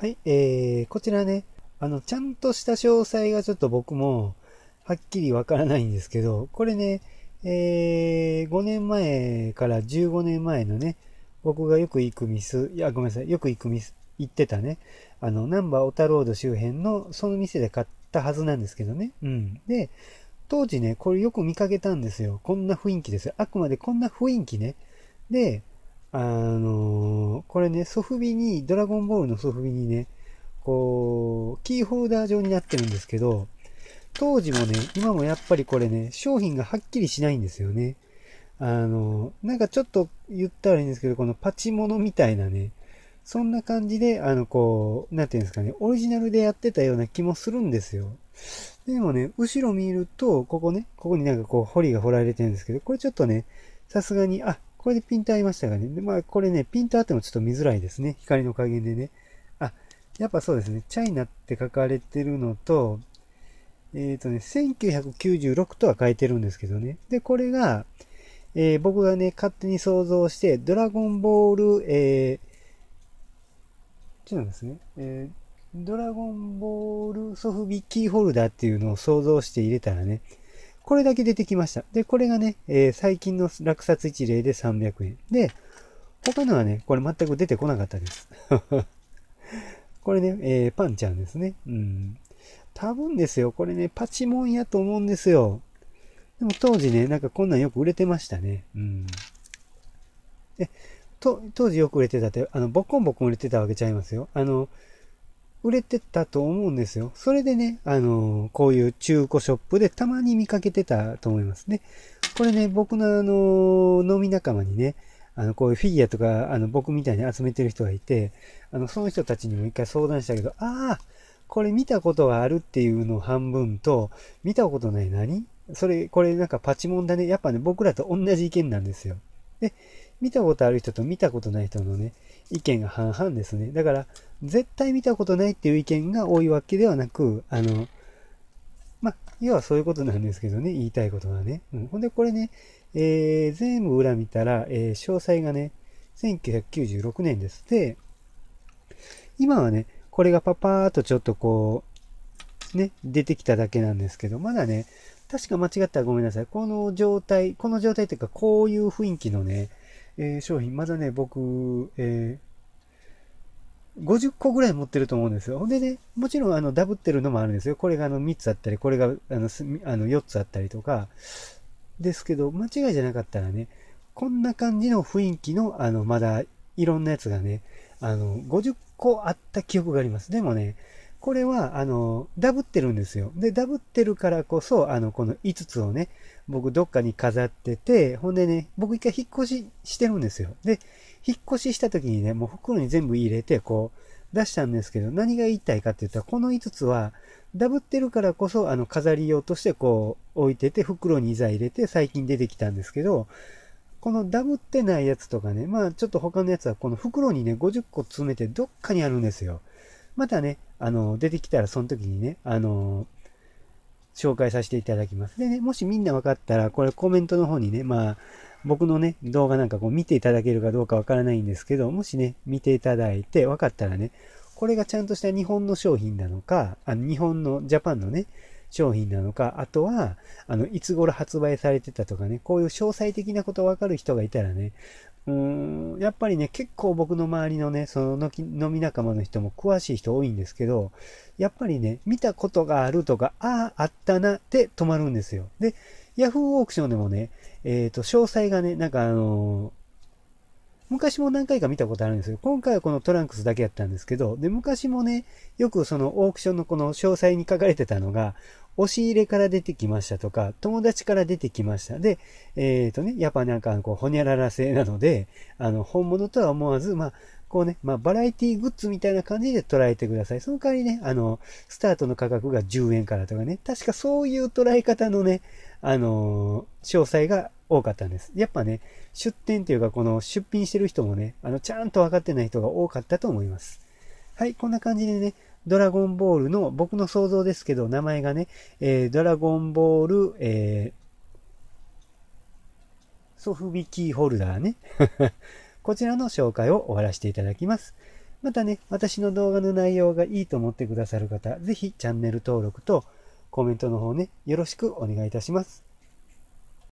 はい、えー、こちらね、あの、ちゃんとした詳細がちょっと僕も、はっきりわからないんですけど、これね、えー、5年前から15年前のね、僕がよく行くミス、いや、ごめんなさい、よく行くミス、行ってたね、あの、ナンバーオタロード周辺の、その店で買ったはずなんですけどね。うん。で、当時ね、これよく見かけたんですよ。こんな雰囲気ですよ。あくまでこんな雰囲気ね。で、あのー、これね、ソフビに、ドラゴンボールのソフビにね、こう、キーホルダー状になってるんですけど、当時もね、今もやっぱりこれね、商品がはっきりしないんですよね。あのー、なんかちょっと言ったらいいんですけど、このパチモノみたいなね、そんな感じで、あの、こう、なんていうんですかね、オリジナルでやってたような気もするんですよ。でもね、後ろ見ると、ここね、ここになんかこう、彫りが彫られてるんですけど、これちょっとね、さすがに、あ、これでピント合いましたかね。で、まあ、これね、ピントあってもちょっと見づらいですね。光の加減でね。あ、やっぱそうですね。チャイナって書かれてるのと、えっ、ー、とね、1996とは書いてるんですけどね。で、これが、えー、僕がね、勝手に想像して、ドラゴンボール、えー、ちなんですね。えー、ドラゴンボールソフビキーホルダーっていうのを想像して入れたらね、これだけ出てきました。で、これがね、えー、最近の落札一例で300円。で、他のはね、これ全く出てこなかったです。これね、えー、パンちゃんですね。うん。多分ですよ、これね、パチモンやと思うんですよ。でも当時ね、なんかこんなんよく売れてましたね。うん。え、と、当時よく売れてたって、あの、ボコンボコン売れてたわけちゃいますよ。あの、売れてたと思うんですよ。それでね、あの、こういう中古ショップでたまに見かけてたと思いますね。これね、僕のあの、飲み仲間にね、あの、こういうフィギュアとか、あの、僕みたいに集めてる人がいて、あの、その人たちにも一回相談したけど、ああ、これ見たことがあるっていうの半分と、見たことない何それ、これなんかパチモンだね。やっぱね、僕らと同じ意見なんですよ。で、見たことある人と見たことない人のね、意見が半々ですね。だから、絶対見たことないっていう意見が多いわけではなく、あの、まあ、要はそういうことなんですけどね、言いたいことはね。うん、ほんで、これね、えー、全部裏見たら、えー、詳細がね、1996年です。で、今はね、これがパパーとちょっとこう、ね、出てきただけなんですけど、まだね、確か間違ったらごめんなさい。この状態、この状態というか、こういう雰囲気のね、えー、商品、まだね、僕、えー、50個ぐらい持ってると思うんですよ。ほんでね、もちろん、あの、ダブってるのもあるんですよ。これがあの、3つあったり、これが、あの、すあの4つあったりとか、ですけど、間違いじゃなかったらね、こんな感じの雰囲気の、あの、まだ、いろんなやつがね、あの、50個あった記憶があります。でもね、これは、あの、ダブってるんですよ。で、ダブってるからこそ、あの、この5つをね、僕どっかに飾ってて、ほんでね、僕一回引っ越ししてるんですよ。で、引っ越しした時にね、もう袋に全部入れて、こう、出したんですけど、何が言いたいかって言ったら、この5つは、ダブってるからこそ、あの、飾り用としてこう、置いてて、袋にいざ入れて、最近出てきたんですけど、このダブってないやつとかね、まあちょっと他のやつはこの袋にね、50個詰めてどっかにあるんですよ。またね、あの、出てきたらその時にね、あの、紹介させていただきます。でね、もしみんな分かったら、これコメントの方にね、まあ、僕のね、動画なんかこう見ていただけるかどうかわからないんですけど、もしね、見ていただいて分かったらね、これがちゃんとした日本の商品なのか、あの日本のジャパンのね、商品なのか、あとは、あの、いつ頃発売されてたとかね、こういう詳細的なこと分かる人がいたらね、うん、やっぱりね、結構僕の周りのね、その飲み仲間の人も詳しい人多いんですけど、やっぱりね、見たことがあるとか、ああ、あったなって止まるんですよ。で、Yahoo オークションでもね、えっ、ー、と、詳細がね、なんかあのー昔も何回か見たことあるんですよ。今回はこのトランクスだけやったんですけど、で、昔もね、よくそのオークションのこの詳細に書かれてたのが、押し入れから出てきましたとか、友達から出てきました。で、えっ、ー、とね、やっぱなんかこう、ほにゃらら性なので、あの、本物とは思わず、まあ、こうね、まあ、バラエティグッズみたいな感じで捉えてください。その代わりね、あの、スタートの価格が10円からとかね、確かそういう捉え方のね、あのー、詳細が多かったんです。やっぱね、出店というかこの出品してる人もね、あの、ちゃんと分かってない人が多かったと思います。はい、こんな感じでね、ドラゴンボールの、僕の想像ですけど、名前がね、えー、ドラゴンボール、えー、ソフビキーホルダーね。こちらの紹介を終わらせていただきます。またね、私の動画の内容がいいと思ってくださる方、ぜひチャンネル登録とコメントの方ね、よろしくお願いいたします。